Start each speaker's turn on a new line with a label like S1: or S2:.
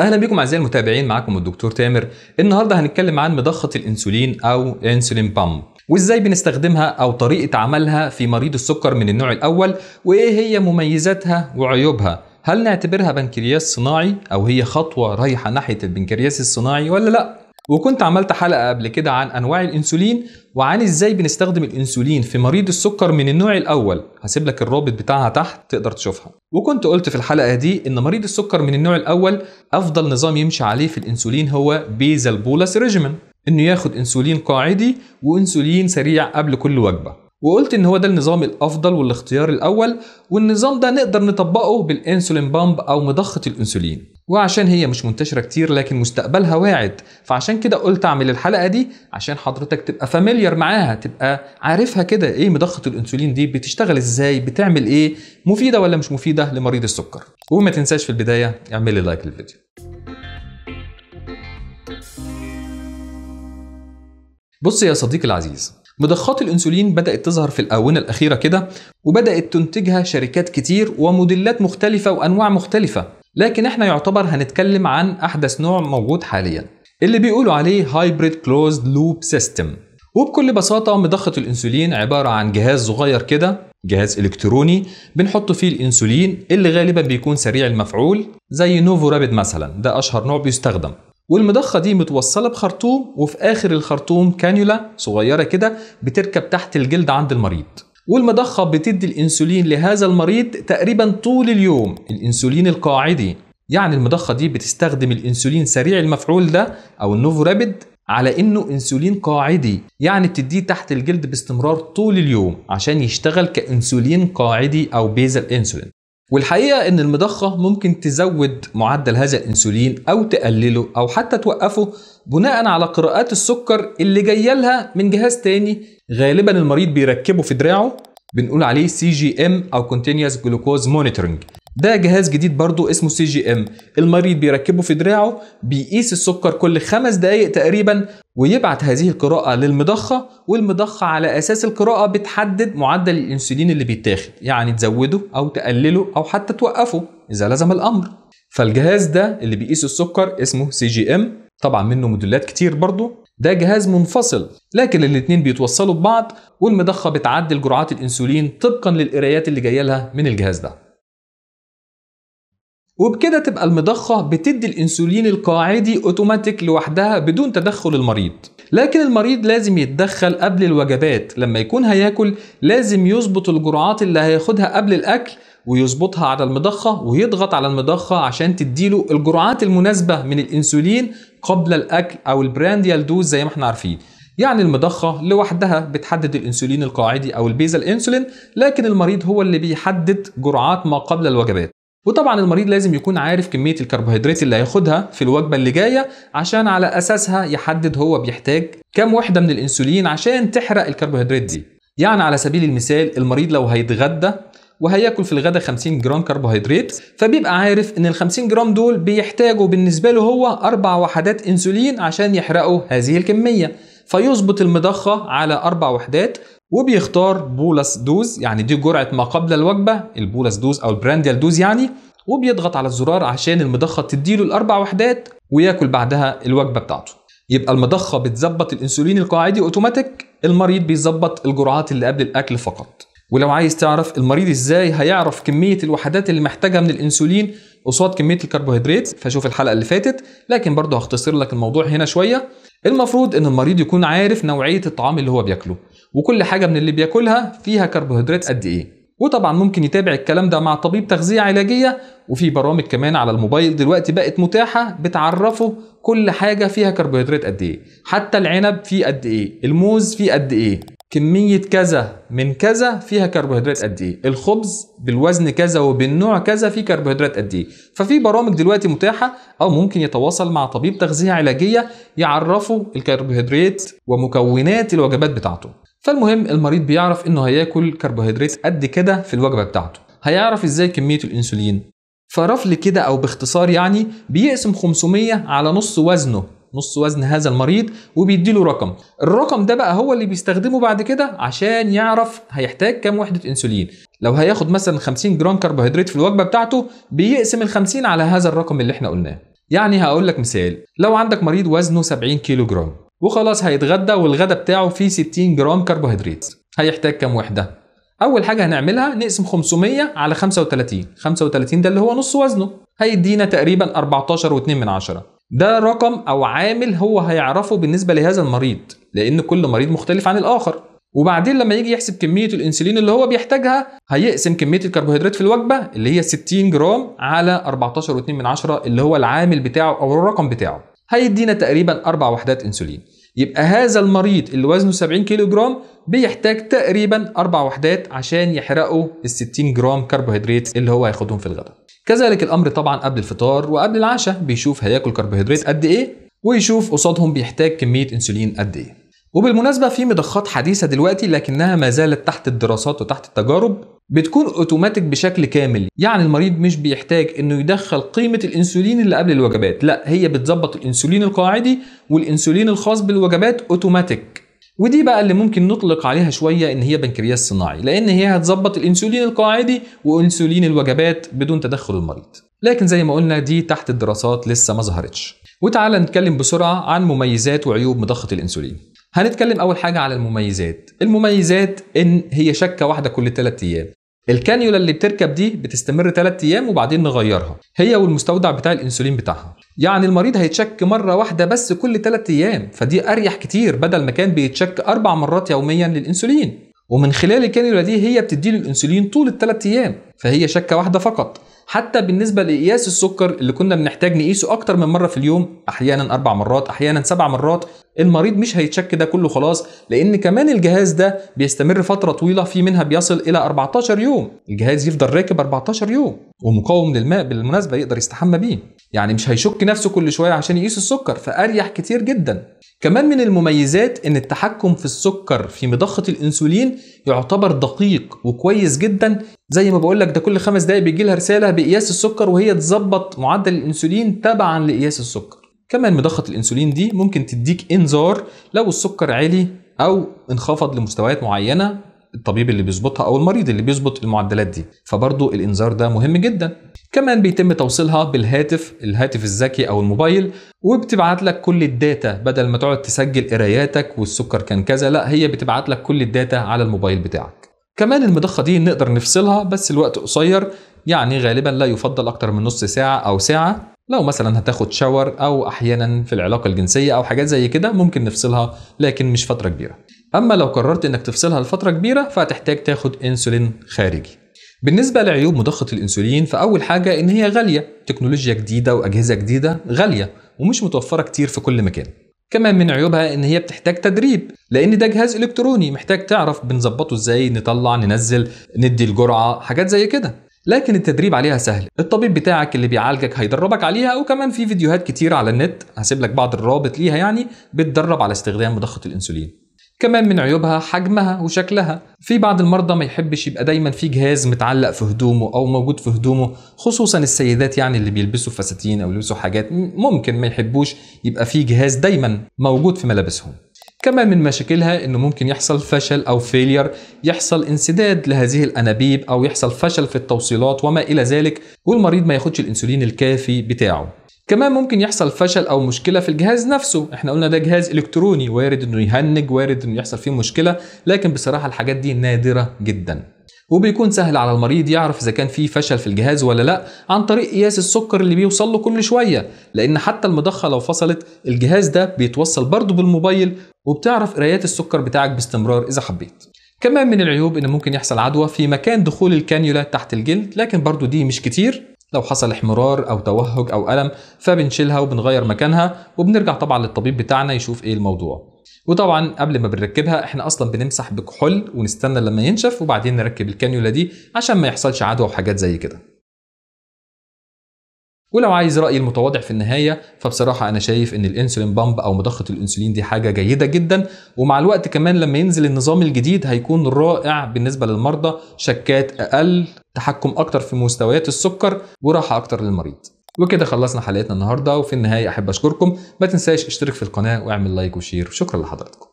S1: اهلا بكم اعزائي المتابعين معكم الدكتور تامر النهارده هنتكلم عن مضخه الانسولين او انسولين بامب وازاي بنستخدمها او طريقه عملها في مريض السكر من النوع الاول وايه هي مميزاتها وعيوبها هل نعتبرها بنكرياس صناعي او هي خطوه رايحه ناحيه البنكرياس الصناعي ولا لا وكنت عملت حلقه قبل كده عن انواع الانسولين وعن ازاي بنستخدم الانسولين في مريض السكر من النوع الاول هسيب لك الرابط بتاعها تحت تقدر تشوفها وكنت قلت في الحلقه دي ان مريض السكر من النوع الاول افضل نظام يمشي عليه في الانسولين هو بيزل بولس ريجيمن انه ياخد انسولين قاعدي وانسولين سريع قبل كل وجبه وقلت ان هو ده النظام الافضل والاختيار الاول والنظام ده نقدر نطبقه بالانسولين بامب او مضخه الانسولين وعشان هي مش منتشره كتير لكن مستقبلها واعد فعشان كده قلت اعمل الحلقه دي عشان حضرتك تبقى فاميليار معاها تبقى عارفها كده ايه مضخه الانسولين دي بتشتغل ازاي بتعمل ايه مفيده ولا مش مفيده لمريض السكر وما تنساش في البدايه اعمل لي لايك للفيديو بص يا صديقي العزيز مضخات الانسولين بدات تظهر في الاونه الاخيره كده وبدات تنتجها شركات كتير وموديلات مختلفه وانواع مختلفه لكن احنا يعتبر هنتكلم عن احدث نوع موجود حاليا اللي بيقولوا عليه هايبريد كلوزد لوب سيستم وبكل بساطة مضخة الأنسولين عبارة عن جهاز صغير كده جهاز إلكتروني بنحط فيه الأنسولين اللي غالبا بيكون سريع المفعول زي نوفو رابيد مثلا ده أشهر نوع بيستخدم والمضخة دي متوصلة بخرطوم وفي آخر الخرطوم كانيولا صغيرة كده بتركب تحت الجلد عند المريض والمضخة بتدي الأنسولين لهذا المريض تقريبا طول اليوم الأنسولين القاعدي يعني المضخة دي بتستخدم الأنسولين سريع المفعول ده أو النوفو رابيد على انه انسولين قاعدي يعني بتديه تحت الجلد باستمرار طول اليوم عشان يشتغل كانسولين قاعدي او بيزل انسولين والحقيقة إن المضخة ممكن تزود معدل هذا الأنسولين أو تقلله أو حتى توقفه بناء على قراءات السكر اللي جاية لها من جهاز تاني غالبا المريض بيركبه في دراعه بنقول عليه سي جي ام او Continuous جلوكوز مونيتورنج ده جهاز جديد برضو اسمه سي جي ام المريض بيركبه في دراعه بيقيس السكر كل خمس دقايق تقريبا ويبعت هذه القراءة للمضخة والمضخة على أساس القراءة بتحدد معدل الأنسولين اللي بيتاخد يعني تزوده أو تقلله أو حتى توقفه إذا لزم الأمر فالجهاز ده اللي بيقيس السكر اسمه سي جي ام طبعا منه موديلات كتير برضه ده جهاز منفصل لكن الاتنين بيتوصلوا ببعض والمضخة بتعدل جرعات الأنسولين طبقا للقرايات اللي جاية لها من الجهاز ده وبكده تبقى المضخة بتدي الأنسولين القاعدي أوتوماتيك لوحدها بدون تدخل المريض لكن المريض لازم يتدخل قبل الوجبات لما يكون هياكل لازم يظبط الجرعات اللي هياخدها قبل الأكل ويظبطها على المضخة ويضغط على المضخة عشان تديله الجرعات المناسبة من الأنسولين قبل الأكل أو البرانديال دوز زي ما احنا عارفين يعني المضخة لوحدها بتحدد الأنسولين القاعدي أو البيزل إنسولين لكن المريض هو اللي بيحدد جرعات ما قبل الوجبات وطبعا المريض لازم يكون عارف كمية الكربوهيدرات اللي هياخدها في الوجبة اللي جاية عشان على أساسها يحدد هو بيحتاج كام وحدة من الأنسولين عشان تحرق الكربوهيدرات دي يعني على سبيل المثال المريض لو هيتغدى وهياكل في الغدا 50 جرام كربوهيدرات فبيبقى عارف ان ال 50 جرام دول بيحتاجوا بالنسبه له هو اربع وحدات انسولين عشان يحرقوا هذه الكميه فيظبط المضخه على اربع وحدات وبيختار بولس دوز يعني دي جرعه ما قبل الوجبه البولس دوز او البرانديال دوز يعني وبيضغط على الزرار عشان المضخه تديله الاربع وحدات وياكل بعدها الوجبه بتاعته يبقى المضخه بتظبط الانسولين القاعدي اوتوماتيك المريض بيظبط الجرعات اللي قبل الاكل فقط ولو عايز تعرف المريض ازاي هيعرف كميه الوحدات اللي محتاجها من الانسولين قصاد كميه الكربوهيدرات فشوف الحلقه اللي فاتت لكن برضه هختصر لك الموضوع هنا شويه المفروض ان المريض يكون عارف نوعيه الطعام اللي هو بياكله وكل حاجه من اللي بياكلها فيها كربوهيدرات قد ايه وطبعا ممكن يتابع الكلام ده مع طبيب تغذيه علاجيه وفي برامج كمان على الموبايل دلوقتي بقت متاحه بتعرفه كل حاجه فيها كربوهيدرات قد ايه حتى العنب فيه قد ايه الموز فيه قد ايه كمية كذا من كذا فيها كربوهيدرات قد ايه؟ الخبز بالوزن كذا وبالنوع كذا فيه كربوهيدرات قد ايه؟ ففي برامج دلوقتي متاحة او ممكن يتواصل مع طبيب تغذية علاجية يعرفه الكربوهيدرات ومكونات الوجبات بتاعته. فالمهم المريض بيعرف انه هياكل كربوهيدرات قد كده في الوجبه بتاعته هيعرف ازاي كميه الانسولين فرفل كده او باختصار يعني بيقسم 500 على نص وزنه نص وزن هذا المريض وبيديله رقم الرقم ده بقى هو اللي بيستخدمه بعد كده عشان يعرف هيحتاج كام وحده انسولين لو هياخد مثلا 50 جرام كربوهيدرات في الوجبه بتاعته بيقسم ال 50 على هذا الرقم اللي احنا قلناه يعني هقول لك مثال لو عندك مريض وزنه 70 كيلو جرام وخلاص هيتغدى والغدا بتاعه فيه 60 جرام كربوهيدرات هيحتاج كام وحده اول حاجه هنعملها نقسم 500 على 35 35 ده اللي هو نص وزنه هيدينا تقريبا 14.2 من عشرة ده رقم او عامل هو هيعرفه بالنسبه لهذا المريض لان كل مريض مختلف عن الاخر وبعدين لما يجي يحسب كميه الانسولين اللي هو بيحتاجها هيقسم كميه الكربوهيدرات في الوجبه اللي هي 60 جرام على 14.2 من عشرة اللي هو العامل بتاعه او الرقم بتاعه هيدينا تقريبا أربع وحدات أنسولين يبقى هذا المريض اللي وزنه 70 كيلو جرام بيحتاج تقريبا أربع وحدات عشان يحرقوا ال 60 جرام كربوهيدرات اللي هو هياخدهم في الغداء كذلك الأمر طبعا قبل الفطار وقبل العشاء بيشوف هياكل كربوهيدرات قد إيه ويشوف قصادهم بيحتاج كمية أنسولين قد إيه وبالمناسبة في مضخات حديثة دلوقتي لكنها ما زالت تحت الدراسات وتحت التجارب بتكون اوتوماتيك بشكل كامل يعني المريض مش بيحتاج انه يدخل قيمه الانسولين اللي قبل الوجبات لا هي بتظبط الانسولين القاعدي والانسولين الخاص بالوجبات اوتوماتيك ودي بقى اللي ممكن نطلق عليها شويه ان هي بنكرياس صناعي لان هي هتظبط الانسولين القاعدي وانسولين الوجبات بدون تدخل المريض لكن زي ما قلنا دي تحت الدراسات لسه ما ظهرتش وتعالى نتكلم بسرعه عن مميزات وعيوب مضخه الانسولين هنتكلم اول حاجه على المميزات المميزات ان هي شكه واحده كل 3 ايام الكانيولا اللي بتركب دي بتستمر 3 ايام وبعدين نغيرها هي والمستودع بتاع الانسولين بتاعها يعني المريض هيتشك مره واحده بس كل 3 ايام فدي اريح كتير بدل ما كان بيتشك اربع مرات يوميا للانسولين ومن خلال الكانيولا دي هي بتديله الانسولين طول الثلاث ايام فهي شكه واحده فقط حتى بالنسبه لقياس السكر اللي كنا بنحتاج نقيسه اكتر من مره في اليوم احيانا اربع مرات احيانا سبع مرات المريض مش هيتشك ده كله خلاص لان كمان الجهاز ده بيستمر فتره طويله في منها بيصل الى 14 يوم الجهاز يفضل راكب 14 يوم ومقاوم للماء بالمناسبه يقدر يستحمى بيه يعني مش هيشك نفسه كل شويه عشان يقيس السكر فاريح كتير جدا كمان من المميزات ان التحكم في السكر في مضخه الانسولين يعتبر دقيق وكويس جدا زي ما بقول لك ده كل خمس دقايق بيجي لها رساله بقياس السكر وهي تظبط معدل الانسولين تبعا لقياس السكر كمان مضخه الانسولين دي ممكن تديك انذار لو السكر عالي او انخفض لمستويات معينه الطبيب اللي بيظبطها او المريض اللي بيظبط المعدلات دي فبرضه الانذار ده مهم جدا كمان بيتم توصيلها بالهاتف الهاتف الذكي او الموبايل وبتبعت لك كل الداتا بدل ما تقعد تسجل قراياتك والسكر كان كذا لا هي بتبعت لك كل الداتا على الموبايل بتاعك كمان المضخه دي نقدر نفصلها بس الوقت قصير يعني غالبا لا يفضل اكتر من نص ساعه او ساعه لو مثلا هتاخد شاور او احيانا في العلاقه الجنسيه او حاجات زي كده ممكن نفصلها لكن مش فتره كبيره اما لو قررت انك تفصلها لفتره كبيره فهتحتاج تاخد انسولين خارجي بالنسبة لعيوب مضخة الأنسولين فأول حاجة إن هي غالية، تكنولوجيا جديدة وأجهزة جديدة غالية ومش متوفرة كتير في كل مكان. كمان من عيوبها إن هي بتحتاج تدريب، لأن ده جهاز إلكتروني محتاج تعرف بنظبطه إزاي، نطلع، ننزل، ندي الجرعة، حاجات زي كده. لكن التدريب عليها سهل الطبيب بتاعك اللي بيعالجك هيدربك عليها وكمان في فيديوهات كتير على النت هسيب لك بعض الروابط ليها يعني بتدرب على استخدام مضخه الانسولين كمان من عيوبها حجمها وشكلها في بعض المرضى ما يحبش يبقى دايما في جهاز متعلق في هدومه او موجود في هدومه خصوصا السيدات يعني اللي بيلبسوا فساتين او يلبسوا حاجات ممكن ما يحبوش يبقى في جهاز دايما موجود في ملابسهم كمان من مشاكلها انه ممكن يحصل فشل او فيلير يحصل انسداد لهذه الانابيب او يحصل فشل في التوصيلات وما الى ذلك والمريض ما ياخدش الانسولين الكافي بتاعه كمان ممكن يحصل فشل او مشكله في الجهاز نفسه احنا قلنا ده جهاز الكتروني وارد انه يهنج وارد انه يحصل فيه مشكله لكن بصراحه الحاجات دي نادره جدا وبيكون سهل على المريض يعرف اذا كان في فشل في الجهاز ولا لا عن طريق قياس السكر اللي بيوصل له كل شويه لان حتى المضخه لو فصلت الجهاز ده بيتوصل برضه بالموبايل وبتعرف قرايات السكر بتاعك باستمرار اذا حبيت كمان من العيوب ان ممكن يحصل عدوى في مكان دخول الكانيولا تحت الجلد لكن برضه دي مش كتير لو حصل احمرار او توهج او الم فبنشيلها وبنغير مكانها وبنرجع طبعا للطبيب بتاعنا يشوف ايه الموضوع وطبعا قبل ما بنركبها احنا اصلا بنمسح بكحول ونستنى لما ينشف وبعدين نركب الكانيولا دي عشان ما يحصلش عدوى وحاجات زي كده ولو عايز رايي المتواضع في النهايه فبصراحه انا شايف ان الانسولين بامب او مضخه الانسولين دي حاجه جيده جدا ومع الوقت كمان لما ينزل النظام الجديد هيكون رائع بالنسبه للمرضى شكات اقل تحكم اكتر في مستويات السكر وراحه اكتر للمريض وكده خلصنا حلقتنا النهارده وفي النهايه احب اشكركم ما تنساش اشترك في القناه واعمل لايك وشير وشكرا لحضراتكم